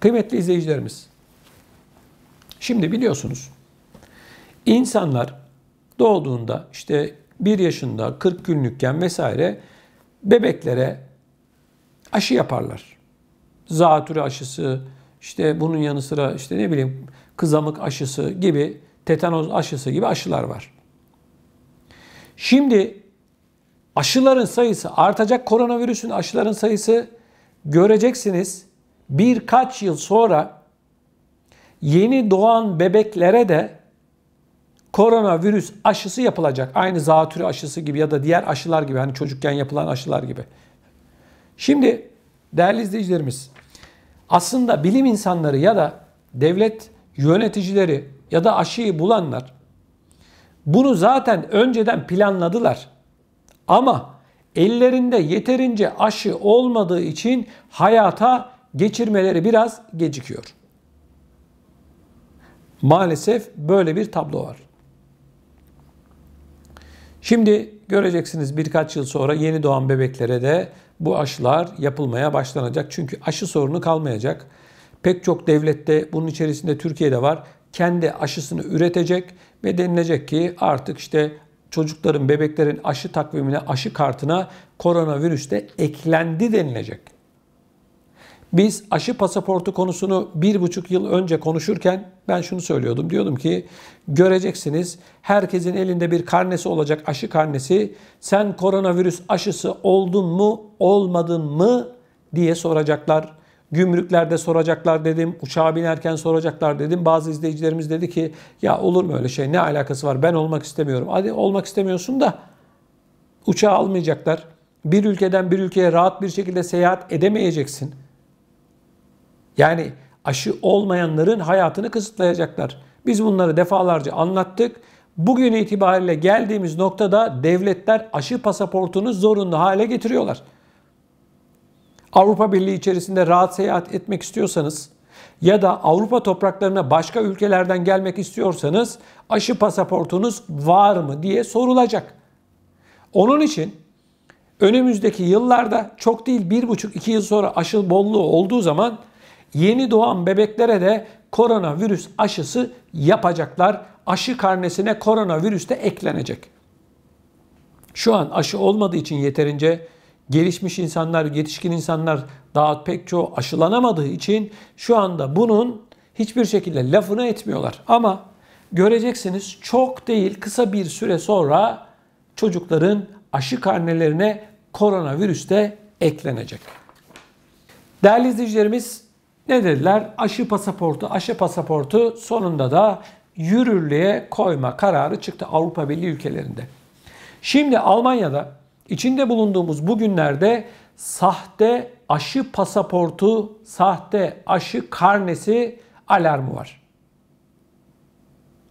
Kıymetli izleyicilerimiz, şimdi biliyorsunuz insanlar doğduğunda işte 1 yaşında 40 günlükken vesaire bebeklere aşı yaparlar. Zatürre aşısı, işte bunun yanı sıra işte ne bileyim kızamık aşısı gibi, tetanoz aşısı gibi aşılar var. Şimdi aşıların sayısı artacak koronavirüsün aşıların sayısı göreceksiniz birkaç yıl sonra yeni doğan bebeklere de koronavirüs aşısı yapılacak. Aynı zatürre aşısı gibi ya da diğer aşılar gibi hani çocukken yapılan aşılar gibi. Şimdi değerli izleyicilerimiz aslında bilim insanları ya da devlet yöneticileri ya da aşıyı bulanlar bunu zaten önceden planladılar. Ama ellerinde yeterince aşı olmadığı için hayata geçirmeleri biraz gecikiyor. Maalesef böyle bir tablo var. Şimdi göreceksiniz birkaç yıl sonra yeni doğan bebeklere de bu aşılar yapılmaya başlanacak. Çünkü aşı sorunu kalmayacak. Pek çok devlette bunun içerisinde Türkiye'de var. Kendi aşısını üretecek ve denilecek ki artık işte çocukların, bebeklerin aşı takvimine, aşı kartına koronavirüs de eklendi denilecek. Biz aşı pasaportu konusunu bir buçuk yıl önce konuşurken ben şunu söylüyordum. Diyordum ki göreceksiniz herkesin elinde bir karnesi olacak aşı karnesi. Sen koronavirüs aşısı oldun mu olmadın mı diye soracaklar. Gümrüklerde soracaklar dedim. Uçağa binerken soracaklar dedim. Bazı izleyicilerimiz dedi ki ya olur mu öyle şey ne alakası var ben olmak istemiyorum. Hadi olmak istemiyorsun da uçağı almayacaklar. Bir ülkeden bir ülkeye rahat bir şekilde seyahat edemeyeceksin.'' Yani aşı olmayanların hayatını kısıtlayacaklar. Biz bunları defalarca anlattık. Bugün itibariyle geldiğimiz noktada devletler aşı pasaportunu zorunlu hale getiriyorlar. Avrupa Birliği içerisinde rahat seyahat etmek istiyorsanız ya da Avrupa topraklarına başka ülkelerden gelmek istiyorsanız aşı pasaportunuz var mı diye sorulacak. Onun için önümüzdeki yıllarda çok değil 1,5-2 yıl sonra aşı bolluğu olduğu zaman Yeni doğan bebeklere de koronavirüs aşısı yapacaklar. Aşı karnesine koronavirüs de eklenecek. Şu an aşı olmadığı için yeterince gelişmiş insanlar, yetişkin insanlar daha pek çoğu aşılanamadığı için şu anda bunun hiçbir şekilde lafını etmiyorlar. Ama göreceksiniz çok değil kısa bir süre sonra çocukların aşı karnelerine koronavirüs de eklenecek. Değerli izleyicilerimiz ne dediler? Aşı pasaportu, aşı pasaportu sonunda da yürürlüğe koyma kararı çıktı Avrupa Birliği ülkelerinde. Şimdi Almanya'da içinde bulunduğumuz bugünlerde sahte aşı pasaportu, sahte aşı karnesi alarmı var.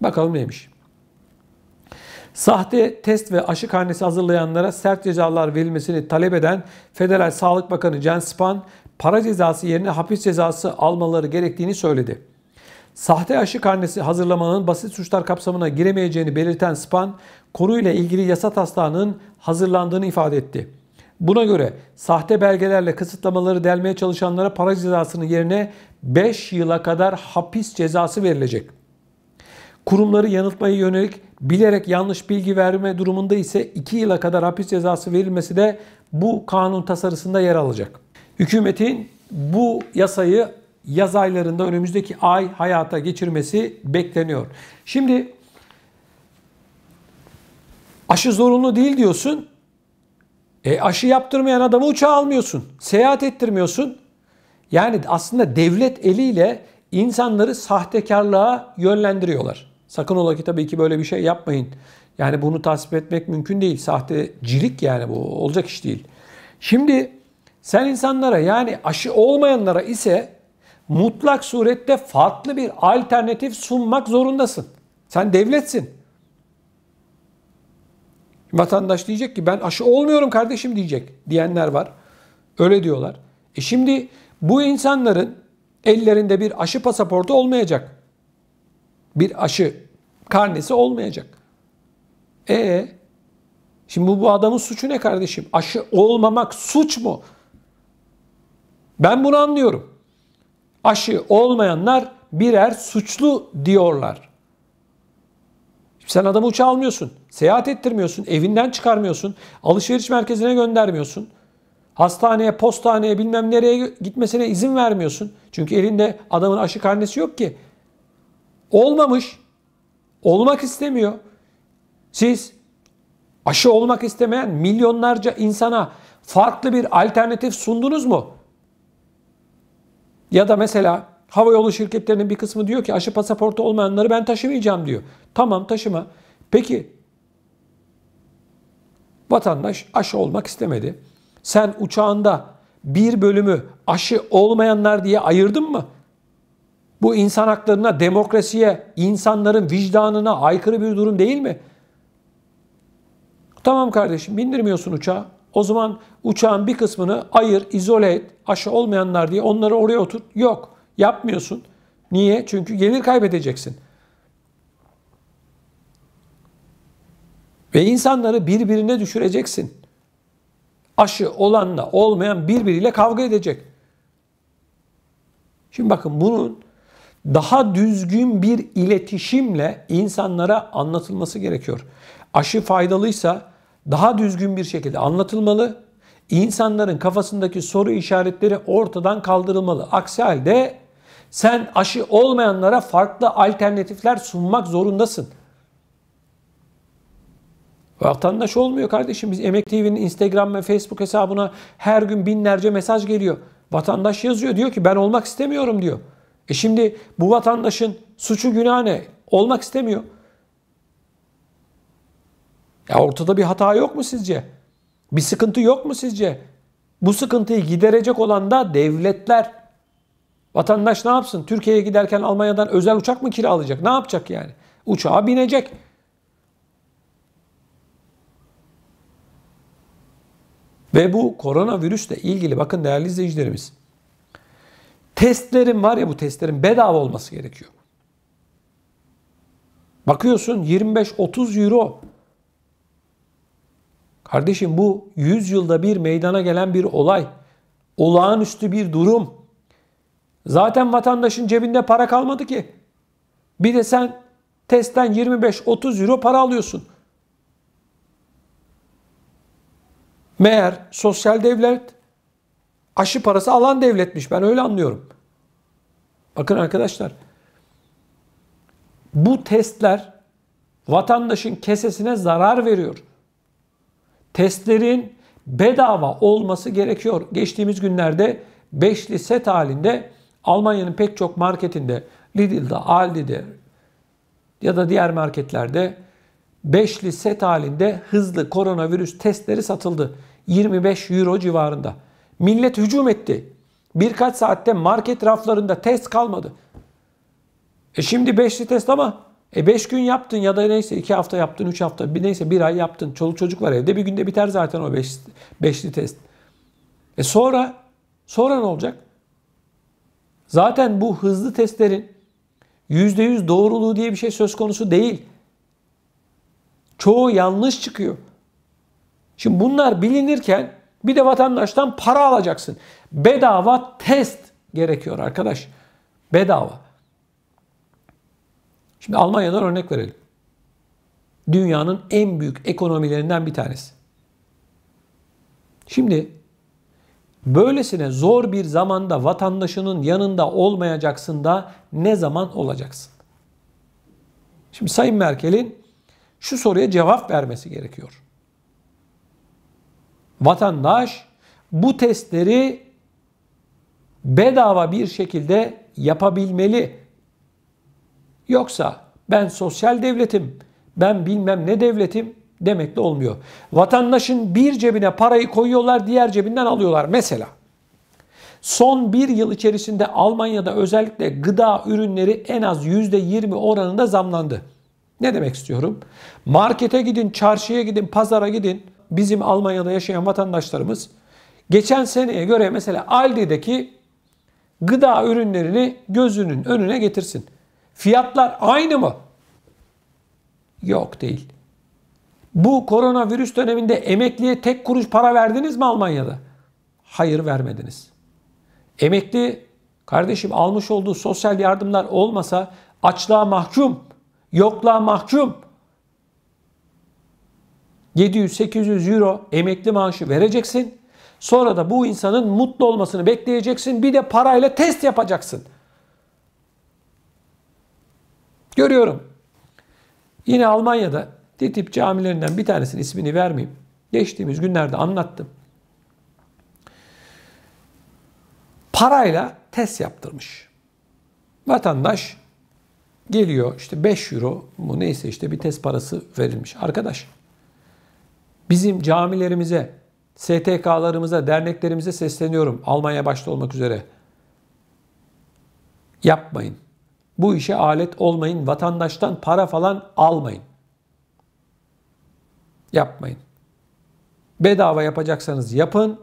Bakalım neymiş. Sahte test ve aşı karnesi hazırlayanlara sert cezalar verilmesini talep eden Federal Sağlık Bakanı Jens Spahn, para cezası yerine hapis cezası almaları gerektiğini söyledi. Sahte aşı karnesi hazırlamanın basit suçlar kapsamına giremeyeceğini belirten Span, konuyla ilgili yasa taslağının hazırlandığını ifade etti. Buna göre sahte belgelerle kısıtlamaları delmeye çalışanlara para cezasının yerine 5 yıla kadar hapis cezası verilecek. Kurumları yanıltmaya yönelik bilerek yanlış bilgi verme durumunda ise 2 yıla kadar hapis cezası verilmesi de bu kanun tasarısında yer alacak. Hükümetin bu yasayı yaz aylarında önümüzdeki ay hayata geçirmesi bekleniyor. Şimdi aşı zorunlu değil diyorsun. E, aşı yaptırmayan adamı uçağa almıyorsun. Seyahat ettirmiyorsun. Yani aslında devlet eliyle insanları sahtekarlığa yönlendiriyorlar. Sakın ola ki tabii ki böyle bir şey yapmayın. Yani bunu tasvip etmek mümkün değil. Sahtecilik yani bu olacak iş değil. Şimdi sen insanlara yani aşı olmayanlara ise mutlak surette farklı bir alternatif sunmak zorundasın. Sen devletsin. Vatandaş diyecek ki ben aşı olmuyorum kardeşim diyecek diyenler var. Öyle diyorlar. E şimdi bu insanların ellerinde bir aşı pasaportu olmayacak. Bir aşı karnesi olmayacak. E şimdi bu, bu adamın suçu ne kardeşim? Aşı olmamak suç mu? Ben bunu anlıyorum. Aşı olmayanlar birer suçlu diyorlar. Sen adamı uçağa almıyorsun. Seyahat ettirmiyorsun. Evinden çıkarmıyorsun. Alışveriş merkezine göndermiyorsun. Hastaneye, postaneye bilmem nereye gitmesine izin vermiyorsun. Çünkü elinde adamın aşı karnesi yok ki. Olmamış. Olmak istemiyor. Siz aşı olmak istemeyen milyonlarca insana farklı bir alternatif sundunuz mu? Ya da mesela hava yolu şirketlerinin bir kısmı diyor ki aşı pasaportu olmayanları ben taşımayacağım diyor. Tamam taşıma. Peki vatandaş aşı olmak istemedi. Sen uçağında bir bölümü aşı olmayanlar diye ayırdın mı? Bu insan haklarına, demokrasiye, insanların vicdanına aykırı bir durum değil mi? Tamam kardeşim bindirmiyorsun uçağa. O zaman uçağın bir kısmını ayır, izole et, aşı olmayanlar diye onları oraya otur. Yok, yapmıyorsun. Niye? Çünkü gelir kaybedeceksin. Ve insanları birbirine düşüreceksin. Aşı olanla olmayan birbiriyle kavga edecek. Şimdi bakın bunun daha düzgün bir iletişimle insanlara anlatılması gerekiyor. Aşı faydalıysa daha düzgün bir şekilde anlatılmalı. İnsanların kafasındaki soru işaretleri ortadan kaldırılmalı. Aksi halde sen aşı olmayanlara farklı alternatifler sunmak zorundasın. Vatandaş olmuyor kardeşim. Biz Emek TV'nin Instagram ve Facebook hesabına her gün binlerce mesaj geliyor. Vatandaş yazıyor diyor ki ben olmak istemiyorum diyor. E şimdi bu vatandaşın suçu günah ne? Olmak istemiyor. Ya ortada bir hata yok mu sizce? Bir sıkıntı yok mu sizce? Bu sıkıntıyı giderecek olan da devletler. Vatandaş ne yapsın? Türkiye'ye giderken Almanya'dan özel uçak mı kiralayacak? Ne yapacak yani? Uçağa binecek. Ve bu koronavirüsle ilgili bakın değerli izleyicilerimiz. Testlerin var ya bu testlerin bedava olması gerekiyor. Bakıyorsun 25-30 euro Kardeşim bu 100 yılda bir meydana gelen bir olay. Olağanüstü bir durum. Zaten vatandaşın cebinde para kalmadı ki. Bir de sen testten 25-30 euro para alıyorsun. Meğer sosyal devlet aşı parası alan devletmiş. Ben öyle anlıyorum. Bakın arkadaşlar. Bu testler vatandaşın kesesine zarar veriyor testlerin bedava olması gerekiyor. Geçtiğimiz günlerde beşli set halinde Almanya'nın pek çok marketinde Lidl'da, Aldi'de ya da diğer marketlerde beşli set halinde hızlı koronavirüs testleri satıldı. 25 euro civarında. Millet hücum etti. Birkaç saatte market raflarında test kalmadı. E şimdi beşli test ama e 5 gün yaptın ya da neyse 2 hafta yaptın, 3 hafta, bir neyse 1 ay yaptın. Çoluk çocuk var evde. Bir günde biter zaten o 5 beş, beşli test. E sonra sonra ne olacak? Zaten bu hızlı testlerin %100 doğruluğu diye bir şey söz konusu değil. Çoğu yanlış çıkıyor. Şimdi bunlar bilinirken bir de vatandaştan para alacaksın. Bedava test gerekiyor arkadaş. Bedava. Şimdi Almanya'dan örnek verelim. Dünyanın en büyük ekonomilerinden bir tanesi. Şimdi böylesine zor bir zamanda vatandaşının yanında olmayacaksın da ne zaman olacaksın? Şimdi Sayın Merkel'in şu soruya cevap vermesi gerekiyor. Vatandaş bu testleri bedava bir şekilde yapabilmeli. Yoksa ben sosyal devletim, ben bilmem ne devletim demek de olmuyor. Vatandaşın bir cebine parayı koyuyorlar, diğer cebinden alıyorlar. Mesela son bir yıl içerisinde Almanya'da özellikle gıda ürünleri en az %20 oranında zamlandı. Ne demek istiyorum? Markete gidin, çarşıya gidin, pazara gidin. Bizim Almanya'da yaşayan vatandaşlarımız geçen seneye göre mesela Aldi'deki gıda ürünlerini gözünün önüne getirsin. Fiyatlar aynı mı? Yok değil. Bu koronavirüs döneminde emekliye tek kuruş para verdiniz mi Almanya'da? Hayır vermediniz. Emekli kardeşim almış olduğu sosyal yardımlar olmasa açlığa mahkum, yokluğa mahkum. 700-800 euro emekli maaşı vereceksin. Sonra da bu insanın mutlu olmasını bekleyeceksin. Bir de parayla test yapacaksın. Görüyorum. Yine Almanya'da DİTİP camilerinden bir tanesinin ismini vermeyeyim. Geçtiğimiz günlerde anlattım. Parayla test yaptırmış. Vatandaş geliyor işte 5 euro mu neyse işte bir test parası verilmiş. Arkadaş bizim camilerimize, STK'larımıza, derneklerimize sesleniyorum. Almanya başta olmak üzere. Yapmayın. Bu işe alet olmayın. Vatandaştan para falan almayın. Yapmayın. Bedava yapacaksanız yapın.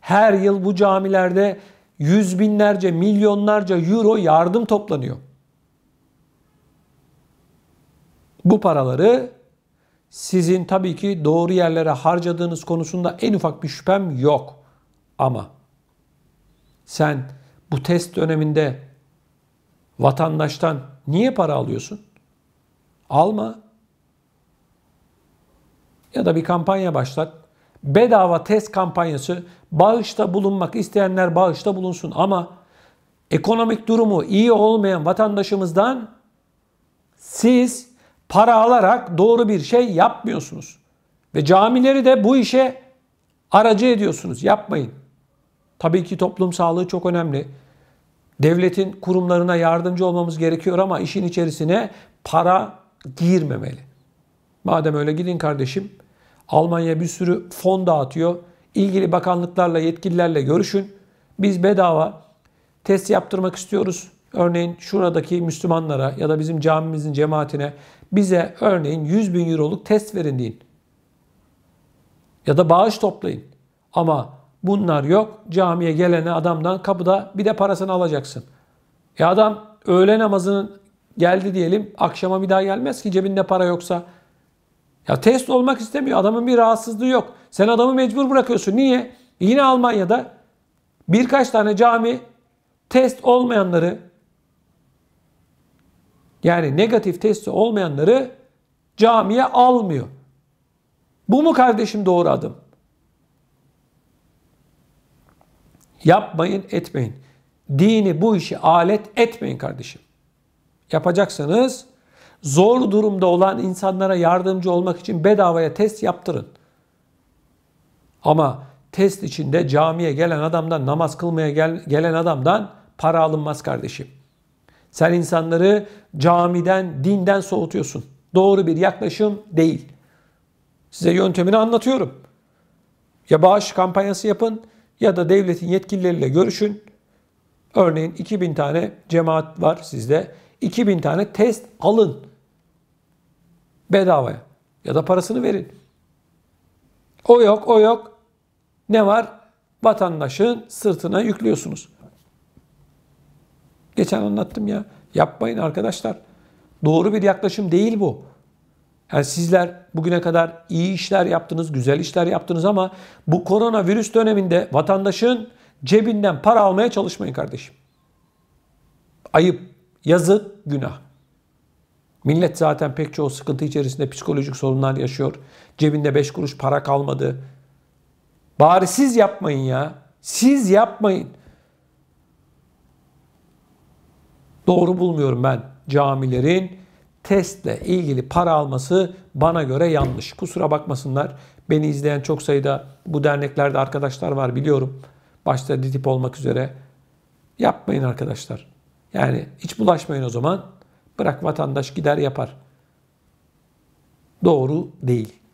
Her yıl bu camilerde yüz binlerce, milyonlarca euro yardım toplanıyor. Bu paraları sizin tabii ki doğru yerlere harcadığınız konusunda en ufak bir şüphem yok. Ama sen bu test döneminde vatandaştan niye para alıyorsun? Alma. Ya da bir kampanya başlat. Bedava test kampanyası. Bağışta bulunmak isteyenler bağışta bulunsun ama ekonomik durumu iyi olmayan vatandaşımızdan siz para alarak doğru bir şey yapmıyorsunuz. Ve camileri de bu işe aracı ediyorsunuz. Yapmayın. Tabii ki toplum sağlığı çok önemli devletin kurumlarına yardımcı olmamız gerekiyor ama işin içerisine para girmemeli. Madem öyle gidin kardeşim. Almanya bir sürü fon dağıtıyor. İlgili bakanlıklarla, yetkililerle görüşün. Biz bedava test yaptırmak istiyoruz. Örneğin şuradaki Müslümanlara ya da bizim camimizin cemaatine bize örneğin 100 bin euroluk test verin deyin. Ya da bağış toplayın. Ama Bunlar yok. Camiye gelene adamdan kapıda bir de parasını alacaksın. E adam öğle namazının geldi diyelim. Akşama bir daha gelmez ki cebinde para yoksa. Ya test olmak istemiyor. Adamın bir rahatsızlığı yok. Sen adamı mecbur bırakıyorsun. Niye? Yine Almanya'da birkaç tane cami test olmayanları yani negatif testi olmayanları camiye almıyor. Bu mu kardeşim doğru adım? Yapmayın, etmeyin. Dini bu işi alet etmeyin kardeşim. Yapacaksanız zor durumda olan insanlara yardımcı olmak için bedavaya test yaptırın. Ama test içinde camiye gelen adamdan, namaz kılmaya gel, gelen adamdan para alınmaz kardeşim. Sen insanları camiden, dinden soğutuyorsun. Doğru bir yaklaşım değil. Size yöntemini anlatıyorum. Ya bağış kampanyası yapın ya da devletin yetkilileriyle görüşün. Örneğin 2000 tane cemaat var sizde. 2000 tane test alın. Bedavaya. Ya da parasını verin. O yok, o yok. Ne var? Vatandaşın sırtına yüklüyorsunuz. Geçen anlattım ya. Yapmayın arkadaşlar. Doğru bir yaklaşım değil bu. Yani sizler bugüne kadar iyi işler yaptınız, güzel işler yaptınız ama bu koronavirüs döneminde vatandaşın cebinden para almaya çalışmayın kardeşim. Ayıp, yazık, günah. Millet zaten pek çoğu sıkıntı içerisinde psikolojik sorunlar yaşıyor. Cebinde 5 kuruş para kalmadı. Bari siz yapmayın ya. Siz yapmayın. Doğru bulmuyorum ben camilerin testle ilgili para alması bana göre yanlış. Kusura bakmasınlar. Beni izleyen çok sayıda bu derneklerde arkadaşlar var biliyorum. Başta DİTİP olmak üzere. Yapmayın arkadaşlar. Yani hiç bulaşmayın o zaman. Bırak vatandaş gider yapar. Doğru değil.